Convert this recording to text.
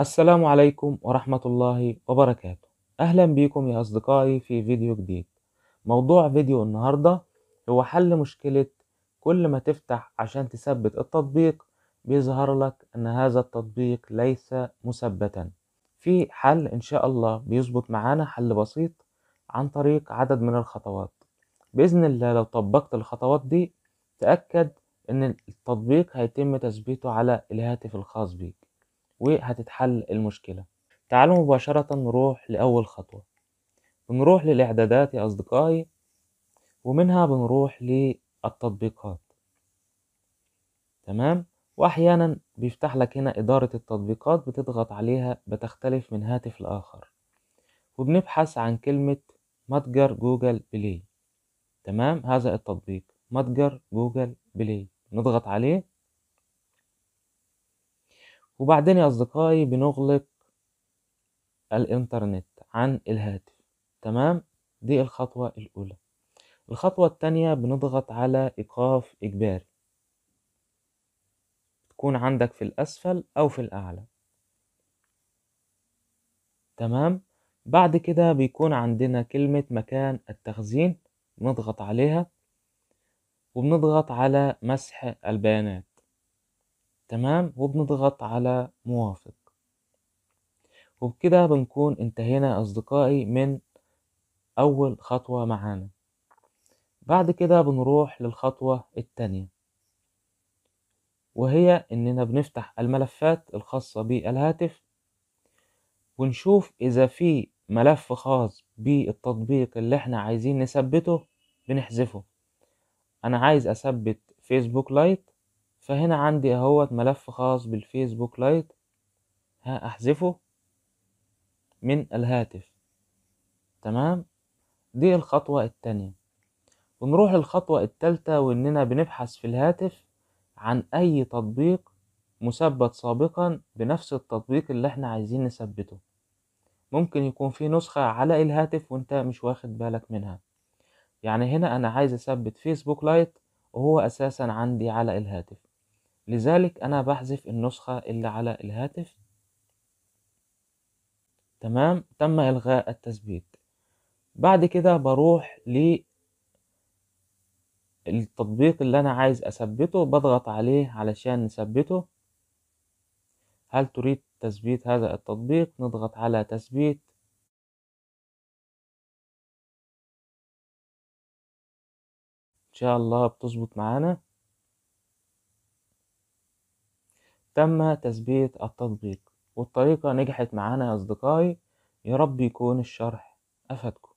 السلام عليكم ورحمة الله وبركاته أهلا بيكم يا أصدقائي في فيديو جديد موضوع فيديو النهاردة هو حل مشكلة كل ما تفتح عشان تثبت التطبيق بيظهر لك أن هذا التطبيق ليس مثبتا في حل إن شاء الله بيظبط معانا حل بسيط عن طريق عدد من الخطوات بإذن الله لو طبقت الخطوات دي تأكد إن التطبيق هيتم تثبيته على الهاتف الخاص بيك وهتتحل المشكلة تعالوا مباشرة نروح لأول خطوة بنروح للإعدادات يا أصدقائي ومنها بنروح للتطبيقات تمام وأحيانا بيفتح لك هنا إدارة التطبيقات بتضغط عليها بتختلف من هاتف لآخر وبنبحث عن كلمة متجر جوجل بلاي تمام هذا التطبيق متجر جوجل بلاي نضغط عليه وبعدين يا أصدقائي بنغلق الإنترنت عن الهاتف تمام دي الخطوة الأولى الخطوة التانية بنضغط على إيقاف إجباري تكون عندك في الأسفل أو في الأعلى تمام بعد كده بيكون عندنا كلمة مكان التخزين بنضغط عليها وبنضغط على مسح البيانات تمام وبنضغط على موافق وبكده بنكون انتهينا أصدقائي من أول خطوة معانا بعد كده بنروح للخطوة التانية وهي إننا بنفتح الملفات الخاصة بالهاتف ونشوف إذا في ملف خاص بالتطبيق اللي احنا عايزين نثبته بنحذفه أنا عايز أثبت فيسبوك لايت فهنا عندي اهوت ملف خاص بالفيسبوك لايت احذفه من الهاتف تمام دي الخطوة التانية ونروح للخطوة التالتة وإننا بنبحث في الهاتف عن أي تطبيق مثبت سابقا بنفس التطبيق اللي احنا عايزين نثبته ممكن يكون في نسخة على الهاتف وانت مش واخد بالك منها يعني هنا أنا عايز أثبت فيسبوك لايت وهو أساسا عندي على الهاتف لذلك أنا بحذف النسخة اللي على الهاتف تمام تم إلغاء التثبيت بعد كده بروح ل التطبيق اللي أنا عايز أثبته بضغط عليه علشان نثبته هل تريد تثبيت هذا التطبيق نضغط على تثبيت إن شاء الله بتظبط معانا تم تثبيت التطبيق والطريقة نجحت معانا يا أصدقائي يارب يكون الشرح أفادكم